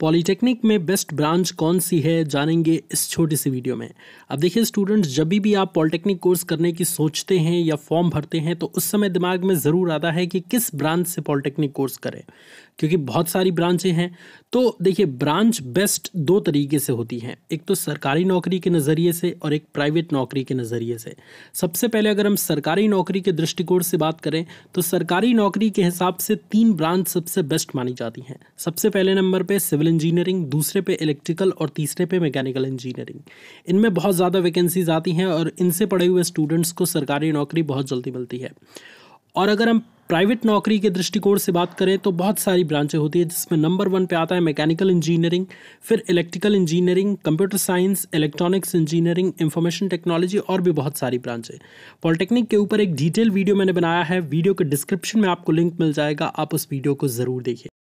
polytechnic में best branch कौन सी है जानेंगे इस छोटी सी वीडियो में अब देखिए स्टूडेंट्स जब भी आप पॉलिटेक्निक कोर्स करने की सोचते हैं या फॉर्म भरते हैं तो उस समय दिमाग में ज़रूर आता है कि किस ब्रांच से पॉलिटेक्निक कोर्स करें क्योंकि बहुत सारी ब्रांचें हैं तो देखिए ब्रांच बेस्ट दो तरीके से होती हैं एक तो सरकारी नौकरी के नज़रिए से और एक प्राइवेट नौकरी के नज़रिए से सबसे पहले अगर हम सरकारी नौकरी के दृष्टिकोण से बात करें तो सरकारी नौकरी के हिसाब से तीन ब्रांच सबसे बेस्ट मानी जाती हैं सबसे पहले नंबर पर सिविल सिविल इंजीनियरिंग दूसरे पे इलेक्ट्रिकल और तीसरे पे मैकेनिकल इंजीनियरिंग इनमें बहुत ज़्यादा वैकेंसीज आती हैं और इनसे पढ़े हुए स्टूडेंट्स को सरकारी नौकरी बहुत जल्दी मिलती है और अगर हम प्राइवेट नौकरी के दृष्टिकोण से बात करें तो बहुत सारी ब्रांचें होती है जिसमें नंबर वन पे आता है मैकेनिकल इंजीनियरिंग फिर electrical engineering computer science electronics engineering information technology और भी बहुत सारी ब्रांचें पॉलिटेक्निक के ऊपर एक डिटेल वीडियो मैंने बनाया है वीडियो के डिस्क्रिप्शन में आपको लिंक मिल जाएगा आप उस वीडियो को ज़रूर देखिए